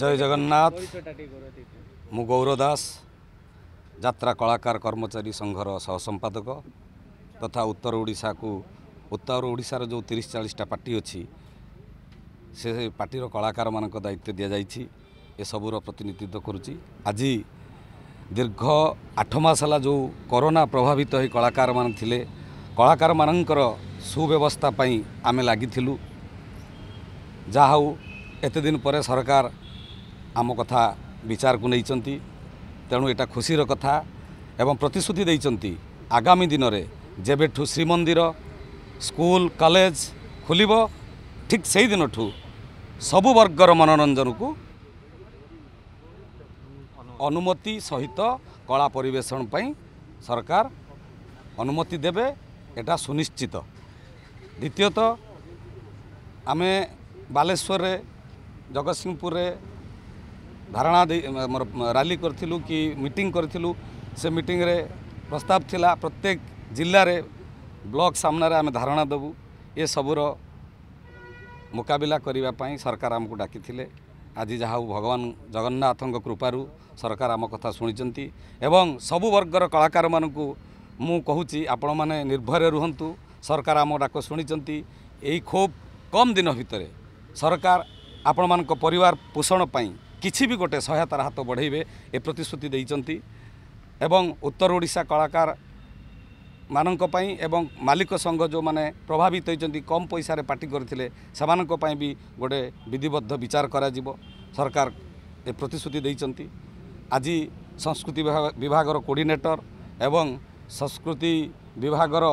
ଜୟ ଜଗନ୍ନାଥ ମୁଁ ଗୌର ଦାସ ଯାତ୍ରା କଳାକାର କର୍ମଚାରୀ ସଂଘର ସହସମ୍ପାଦକ ତଥା ଉତ୍ତର ଓଡ଼ିଶାକୁ ଉତ୍ତର ଓଡ଼ିଶାର ଯେଉଁ ତିରିଶ ଚାଳିଶଟା ପାର୍ଟି ଅଛି ସେ ପାର୍ଟିର କଳାକାରମାନଙ୍କ ଦାୟିତ୍ୱ ଦିଆଯାଇଛି ଏସବୁର ପ୍ରତିନିଧିତ୍ୱ କରୁଛି ଆଜି ଦୀର୍ଘ ଆଠ ମାସ ହେଲା ଯେଉଁ କରୋନା ପ୍ରଭାବିତ ହୋଇ କଳାକାରମାନେ ଥିଲେ କଳାକାରମାନଙ୍କର ସୁବ୍ୟବସ୍ଥା ପାଇଁ ଆମେ ଲାଗିଥିଲୁ ଯାହା ହଉ ଏତେ ଦିନ ପରେ ସରକାର ଆମ କଥା ବିଚାରକୁ ନେଇଛନ୍ତି ତେଣୁ ଏଇଟା ଖୁସିର କଥା ଏବଂ ପ୍ରତିଶ୍ରୁତି ଦେଇଛନ୍ତି ଆଗାମୀ ଦିନରେ ଯେବେଠୁ ଶ୍ରୀମନ୍ଦିର ସ୍କୁଲ କଲେଜ ଖୋଲିବ ଠିକ୍ ସେହିଦିନଠୁ ସବୁ ବର୍ଗର ମନୋରଞ୍ଜନକୁ ଅନୁମତି ସହିତ କଳା ପରିବେଷଣ ପାଇଁ ସରକାର ଅନୁମତି ଦେବେ এটা সুনিশ্চিত দ্বিতীয়ত আমি বালেশ্বরের জগৎসিংহপুরে ଧାରଣା ଦେଇ ଆମର ରାଲି କରିଥିଲୁ କି ମିଟିଂ କରିଥିଲୁ ସେ ମିଟିଂରେ ପ୍ରସ୍ତାବ ଥିଲା ପ୍ରତ୍ୟେକ ଜିଲ୍ଲାରେ ବ୍ଲକ ସାମ୍ନାରେ ଆମେ ଧାରଣା ଦେବୁ ଏସବୁର ମୁକାବିଲା କରିବା ପାଇଁ ସରକାର ଆମକୁ ଡାକିଥିଲେ ଆଜି ଯାହା ହଉ ଭଗବାନ ଜଗନ୍ନାଥଙ୍କ କୃପାରୁ ସରକାର ଆମ କଥା ଶୁଣିଛନ୍ତି ଏବଂ ସବୁ ବର୍ଗର କଳାକାରମାନଙ୍କୁ ମୁଁ କହୁଛି ଆପଣମାନେ ନିର୍ଭରେ ରୁହନ୍ତୁ ସରକାର ଆମ ଡାକ ଶୁଣିଛନ୍ତି ଏଇ ଖୁବ୍ କମ୍ ଦିନ ଭିତରେ ସରକାର ଆପଣମାନଙ୍କ ପରିବାର ପୋଷଣ ପାଇଁ କିଛି ବି ଗୋଟେ ସହାୟତାର ହାତ ବଢ଼େଇବେ ଏ ପ୍ରତିଶ୍ରୁତି ଦେଇଛନ୍ତି ଏବଂ ଉତ୍ତର ଓଡ଼ିଶା କଳାକାରମାନଙ୍କ ପାଇଁ ଏବଂ ମାଲିକ ସଂଘ ଯେଉଁମାନେ ପ୍ରଭାବିତ ହୋଇଛନ୍ତି କମ୍ ପଇସାରେ ପାର୍ଟି କରିଥିଲେ ସେମାନଙ୍କ ପାଇଁ ବି ଗୋଟେ ବିଧିବଦ୍ଧ ବିଚାର କରାଯିବ ସରକାର ଏ ପ୍ରତିଶ୍ରୁତି ଦେଇଛନ୍ତି ଆଜି ସଂସ୍କୃତି ବିଭାଗର କୋଡ଼ିନେଟର ଏବଂ ସଂସ୍କୃତି ବିଭାଗର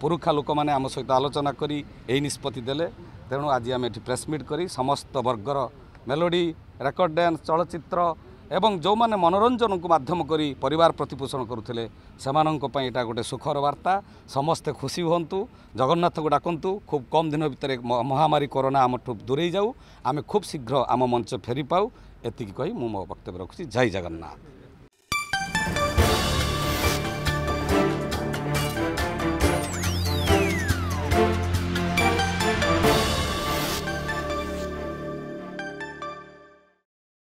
ପୁରୁଖା ଲୋକମାନେ ଆମ ସହିତ ଆଲୋଚନା କରି ଏହି ନିଷ୍ପତ୍ତି ଦେଲେ ତେଣୁ ଆଜି ଆମେ ଏଠି ପ୍ରେସ୍ମିଟ୍ କରି ସମସ୍ତ ବର୍ଗର ମେଲୋଡ଼ି ରେକର୍ଡ଼ ଡ୍ୟାନ୍ସ ଚଳଚ୍ଚିତ୍ର ଏବଂ ଯେଉଁମାନେ ମନୋରଞ୍ଜନକୁ ମାଧ୍ୟମ କରି ପରିବାର ପ୍ରତିପୋଷଣ କରୁଥିଲେ ସେମାନଙ୍କ ପାଇଁ ଏଇଟା ଗୋଟେ ସୁଖର ବାର୍ତ୍ତା ସମସ୍ତେ ଖୁସି ହୁଅନ୍ତୁ ଜଗନ୍ନାଥଙ୍କୁ ଡାକନ୍ତୁ ଖୁବ୍ କମ୍ ଦିନ ଭିତରେ ମହାମାରୀ କରୋନା ଆମଠୁ ଦୂରେଇ ଯାଉ ଆମେ ଖୁବ୍ ଶୀଘ୍ର ଆମ ମଞ୍ଚ ଫେରିପାଉ ଏତିକି କହି ମୁଁ ମୋ ବକ୍ତବ୍ୟ ରଖୁଛି ଜୟ ଜଗନ୍ନାଥ